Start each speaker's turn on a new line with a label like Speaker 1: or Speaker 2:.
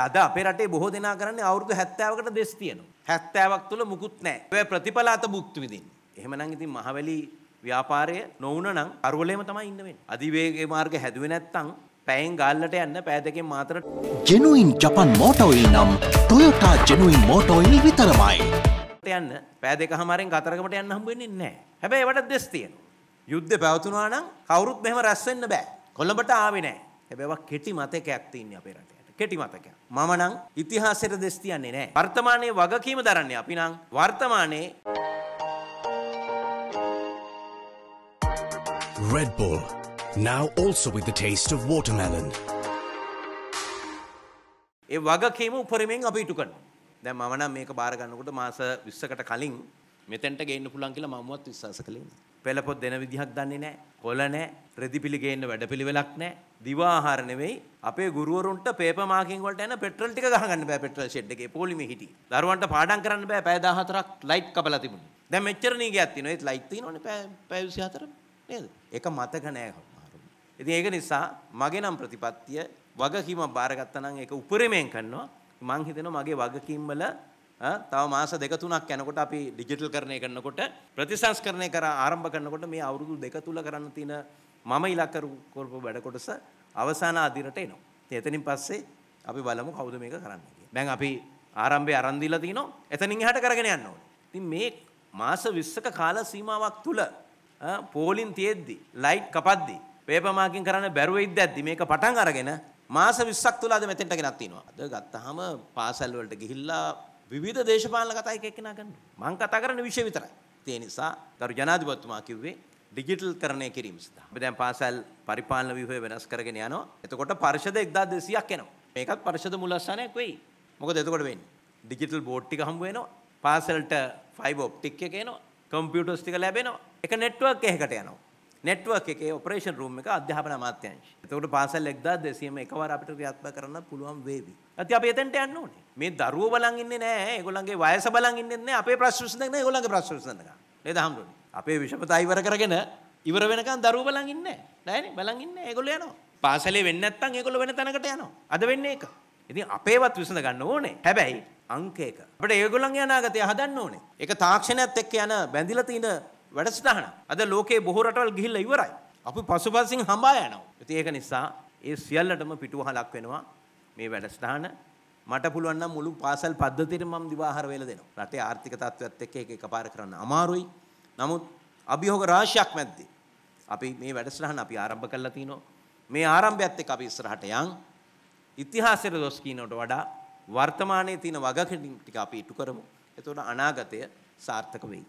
Speaker 1: අද අපේ රටේ බොහෝ දෙනා කරන්නේ අවුරුදු 70කට දෙස් තියෙනවා. 70ක් තුල මුකුත් නැහැ. ඒ ප්‍රතිඵල අත භුක්ති විඳින්නේ. එහෙමනම් ඉතින් මහවැලි ව්‍යාපාරය නොවුන නම් අරවලේම තමයි ඉන්න වෙන්නේ. අධිවේගී මාර්ග හැදුවේ නැත්නම් පැයෙන් ගාල්ලට යන්න පෑ දෙකෙන් මාතර ජෙනුයින් ජපන් මෝටෝයි නම් ටොයොටා ජෙනුයින් මෝටෝයි විතරමයි. යන්න පෑ දෙක හමාරෙන් කතරගමට යන්න හම්බ වෙන්නේ නැහැ. හැබැයි ඒවට දෙස් තියෙනවා. යුද්ධ පැවතුනා නම් කවුරුත් මෙහෙම රැස් වෙන්න බෑ. කොළඹට ආවේ නැහැ. හැබැයි ඒවා කෙටි මතකයක් තියෙන්නේ අපේ රටේ. කෙටි මතක. මම නම් ඉතිහාසයට දෙස් තියන්නේ නෑ. වර්තමානයේ වගකීම දරන්නේ අපි නම් වර්තමානයේ Red Bull, now also with the taste of watermelon. ඒ වගකීම උපරිමයෙන් අපි ඉටු කරනවා. දැන් මම නම් මේක බාර ගන්නකොට මාස 20කට කලින් මෙතැන්ට ගේන්න පුළන් කියලා මමුවත් විශ්වාස කළේ පෙළපොත් දෙන විදිහක් දන්නේ නැහැ. කොළ නැහැ. රෙදිපිලි ගේන්න වැඩපිළිවෙලක් නැහැ. දිවාහාර නෙවෙයි. අපේ ගුරුවරුන්ට පේපර් මාකින් වලට යන පෙට්‍රල් ටික ගහගන්න බෑ පෙට්‍රල් ෂෙඩ් එකේ පොලිමේ හිටියේ. දරුවන්ට පාඩම් කරන්න බෑ පැය 14ක් ලයිට් කපලා තිබුණා. දැන් මෙච්චර නීගයක් තියෙනවා. ඒත් ලයිට් තියෙනවනේ පැය පැය 24 නේද? ඒක මතක නෑ කවුරුහරි. ඉතින් ඒක නිසා මගේ නම් ප්‍රතිපත්තිය වගකීම බාරගත්තා නම් ඒක උපරිමයෙන් කරනවා. මං හිතෙනවා මගේ වගකීම් වල තව මාස දෙක තුනක් යනකොට අපි ඩිජිටල් කරණය කරනකොට ප්‍රතිසංස්කරණය කර ආරම්භ කරනකොට මේ අවුරුදු දෙක තුල කරන්න තියෙන මම ඉලක්ක කරපු වැඩ කොටස අවසාන අදිරට එනවා. ඉතින් එතනින් පස්සේ අපි බලමු කවුද මේක කරන්නේ කියලා. දැන් අපි ආරම්භයේ අරන් දීලා තිනෝ එතනින් එහාට කරගෙන යන්න ඕනේ. ඉතින් මේ මාස 20ක කාල සීමාවක් තුල පෝලින් තියෙද්දි ලයිට් කපද්දි පේපර් මාකින් කරන්න බැරුව ඉද්දැද්දි මේක පටන් අරගෙන මාස 20ක් තුල අද මෙතෙන්ට ගෙනත් තිනවා. අද ගත්තාම පාසල් වලට ගිහිල්ලා විවිධ දේශපාලන කතා එක එක්කෙනා කරනවා. මම කතා කරන විෂය විතරයි. ඒ නිසා ගරු ජනාධිපතිතුමා කිව්වේ ඩිජිටල් කරණය කිරීම සඳහා. අපි දැන් පාසල් පරිපාලන ව්‍යුහය වෙනස් කරගෙන යනවා. එතකොට පරිෂද 1200ක් එනවා. මේකත් පරිෂද මුල් අස්ථානයක් වෙයි. මොකද එතකොට වෙන්නේ? ඩිජිටල් බෝඩ් ටික හම්බ වෙනවා. පාසල්ට ෆයිබර් ඔප්ටික් එක එනවා. කම්පියුටර්ස් ටික ලැබෙනවා. එක නෙට්වර්ක් එකකට යනවා. නෙට්වර්ක් එකේ ඔපරේෂන් රූම් එක අධ්‍යාපන අමාත්‍යාංශය. එතකොට පාසල් 1200ම එකවර අපිට ක්‍රියාත්මක කරන්න පුළුවන් වේවි. ඇති අපි එතෙන්ට යන්න ඕනේ. මේ දරුවෝ බලන් ඉන්නේ නැහැ. ඒගොල්ලන්ගේ වයස බලන් ඉන්නේ නැහැ. අපේ ප්‍රශ්න විසඳගෙන ඒගොල්ලන්ගේ ප්‍රශ්න විසඳනවා. නේද හම්බුනේ? අපේ විෂමතා ඉවර කරගෙන ඉවර වෙනකන් දරුවෝ බලන් ඉන්නේ නැහැ. නැහැනේ බලන් ඉන්නේ. ඒගොල්ලෝ යනවා. පාසලේ වෙන්නේ නැත්නම් ඒගොල්ලෝ වෙන තැනකට යනවා. අද වෙන්නේ ඒක. ඉතින් අපේවත් විසඳ ගන්න ඕනේ. හැබැයි අංක එක. අපිට ඒගොල්ලන්ගේ අනාගතය හදන්න ඕනේ. ඒක තාක්ෂණයත් එක්ක යන බැඳිලා තියෙන වැඩසටහන. අද ලෝකේ බොහෝ රටවල් ගිහිල්ලා ඉවරයි. අපි පසුපසින් හඹා යනවා. ඉතින් ඒක නිසා ඒ සියල්ලටම පිටුවහලක් වෙනවා මේ වැඩසටහන. මට පුළුවන් නම් මුළු පාසල් පද්ධතියට මම දිවාහාර වේල දෙනවා. රටේ ආර්ථික තත්ත්වයත් එක්ක ඒක එකපාර කරන්න අමාරුයි. නමුත් අභියෝග රාශියක් මැද්දේ අපි මේ වැඩසටහන අපි ආරම්භ කරලා තිනවා. මේ ආරම්භයත් එක්ක අපි ඉස්සරහට යන් ඉතිහාසයට දොස් කියනට වඩා වර්තමානයේ තියෙන වගකීම් ටික අපි ඉටු කරමු. එතකොට අනාගතය සාර්ථක වෙයි.